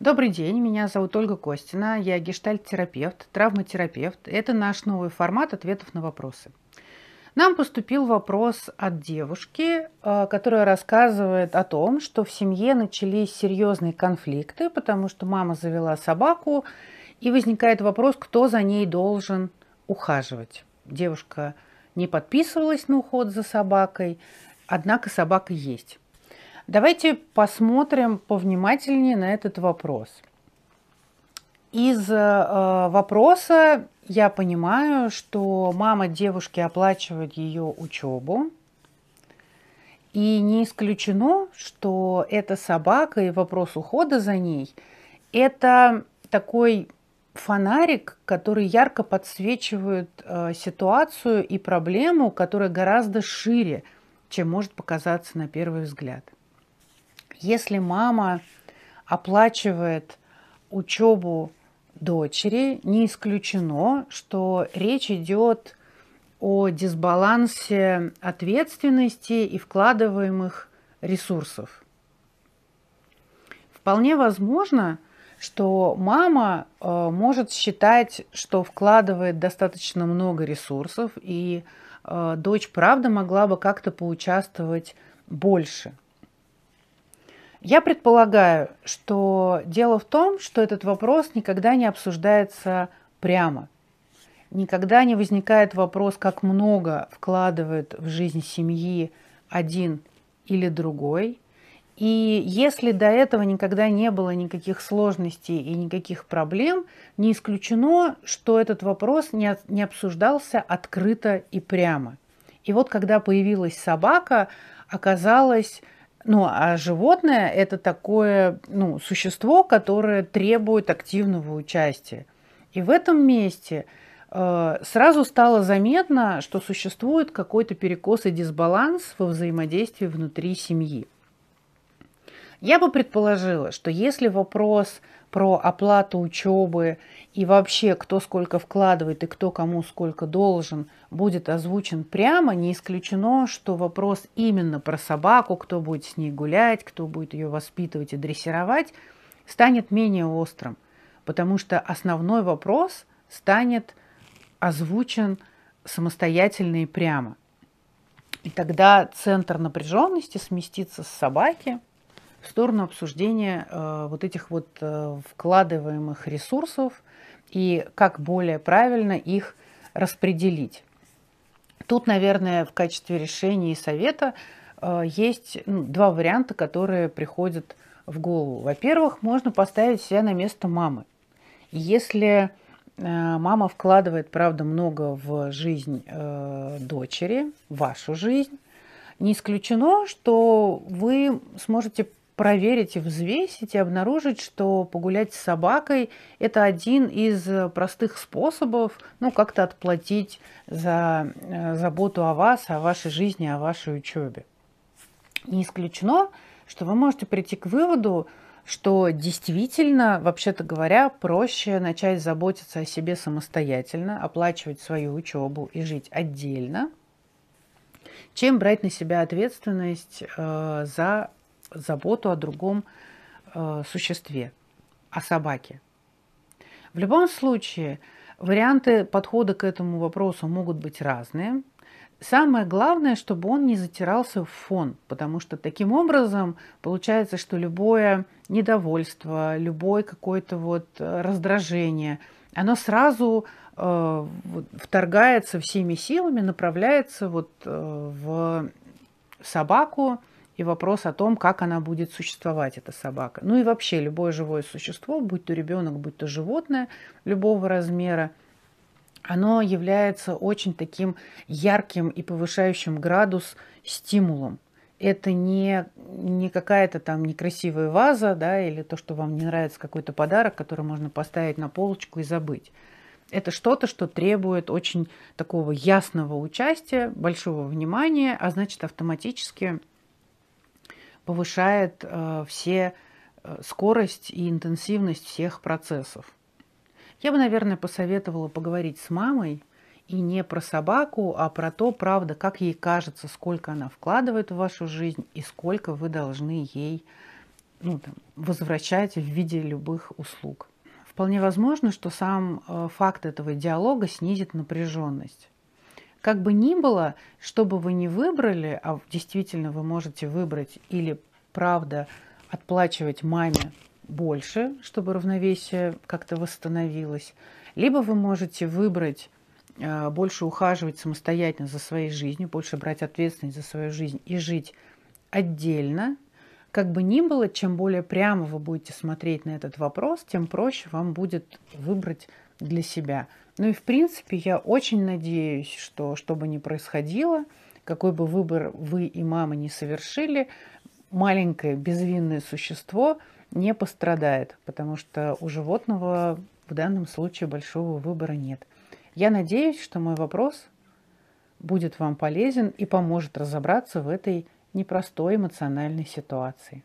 Добрый день, меня зовут Ольга Костина, я гештальт-терапевт, травматерапевт. Это наш новый формат ответов на вопросы. Нам поступил вопрос от девушки, э, которая рассказывает о том, что в семье начались серьезные конфликты, потому что мама завела собаку, и возникает вопрос, кто за ней должен ухаживать. Девушка не подписывалась на уход за собакой, однако собака есть. Давайте посмотрим повнимательнее на этот вопрос. Из э, э вопроса я понимаю, что мама девушки оплачивает ее учебу. И не исключено, что эта собака и вопрос ухода за ней – это такой фонарик, который ярко подсвечивает э, ситуацию и проблему, которая гораздо шире, чем может показаться на первый взгляд – если мама оплачивает учебу дочери, не исключено, что речь идет о дисбалансе ответственности и вкладываемых ресурсов. Вполне возможно, что мама э, может считать, что вкладывает достаточно много ресурсов, и э, дочь, правда, могла бы как-то поучаствовать больше. Я предполагаю, что дело в том, что этот вопрос никогда не обсуждается прямо. Никогда не возникает вопрос, как много вкладывает в жизнь семьи один или другой. И если до этого никогда не было никаких сложностей и никаких проблем, не исключено, что этот вопрос не, обсуждался открыто и прямо. И вот когда появилась собака, оказалось, ну, а животное – это такое ну, существо, которое требует активного участия. И в этом месте э, сразу стало заметно, что существует какой-то перекос и дисбаланс во взаимодействии внутри семьи. Я бы предположила, что если вопрос про оплату учебы и вообще кто сколько вкладывает и кто кому сколько должен будет озвучен прямо, не исключено, что вопрос именно про собаку, кто будет с ней гулять, кто будет ее воспитывать и дрессировать, станет менее острым, потому что основной вопрос станет озвучен самостоятельно и прямо. И тогда центр напряженности сместится с собаки – в сторону обсуждения э, вот этих вот э, вкладываемых ресурсов и как более правильно их распределить. Тут, наверное, в качестве решения и совета э, есть ну, два варианта, которые приходят в голову. Во-первых, можно поставить себя на место мамы. Если мама вкладывает, правда, много в жизнь дочери, вашу жизнь, не исключено, что вы сможете проверить и взвесить и обнаружить, что погулять с собакой – это один из э, простых способов, ну, как-то отплатить за э, заботу о вас, о вашей жизни, о вашей учебе. Не исключено, что вы можете прийти к выводу, что действительно, вообще-то говоря, проще начать заботиться о себе самостоятельно, оплачивать свою учебу и жить отдельно, чем брать на себя ответственность э, за заботу о другом э, существе, о собаке. В любом случае, варианты подхода к этому вопросу могут быть разные. Самое главное, чтобы он не затирался в фон, потому что таким образом получается, что любое недовольство, любое какое-то вот э, раздражение, оно сразу э, вторгается всеми силами, направляется вот э, в собаку, и вопрос о том, как она будет существовать, эта собака. Ну и вообще любое живое существо, будь то ребенок, будь то животное любого размера, оно является очень таким ярким и повышающим градус стимулом. Это не, не какая-то там некрасивая ваза, да, или то, что вам не нравится какой-то подарок, который можно поставить на полочку и забыть. Это что-то, что требует очень такого ясного участия, большого внимания, а значит автоматически повышает э, все э, скорость и интенсивность всех процессов. Я бы, наверное, посоветовала поговорить с мамой и не про собаку, а про то, правда, как ей кажется, сколько она вкладывает в вашу жизнь и сколько вы должны ей ну, там, возвращать в виде любых услуг. Вполне возможно, что сам э, факт этого диалога снизит напряженность. Как бы ни было, что бы вы ни выбрали, а действительно вы можете выбрать или, правда, отплачивать маме больше, чтобы равновесие как-то восстановилось, либо вы можете выбрать э, больше ухаживать самостоятельно за своей жизнью, больше брать ответственность за свою жизнь и жить отдельно. Как бы ни было, чем более прямо вы будете смотреть на этот вопрос, тем проще вам будет выбрать для себя. Ну и в принципе я очень надеюсь, что что бы ни происходило, какой бы выбор вы и мама не совершили, маленькое безвинное существо не пострадает, потому что у животного в данном случае большого выбора нет. Я надеюсь, что мой вопрос будет вам полезен и поможет разобраться в этой непростой эмоциональной ситуации.